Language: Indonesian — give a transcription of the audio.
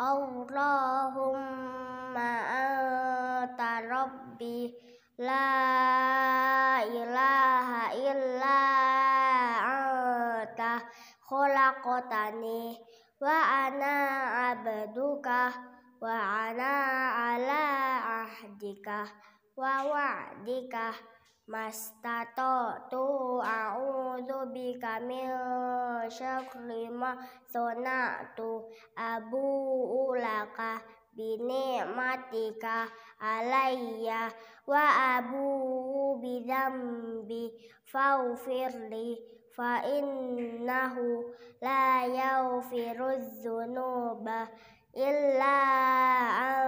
Allahumma anta rabbi la ilaha illa anta khalaqtani wa ana abduka wa ana ala ahdika wa wa'dika mastato tu a'udzu bika min وشكر ما صنعت أبوء لك بنعمتك علي وأبوء بذنبي فاغفر لي فإنه لا يغفر الذنوب إلا أنت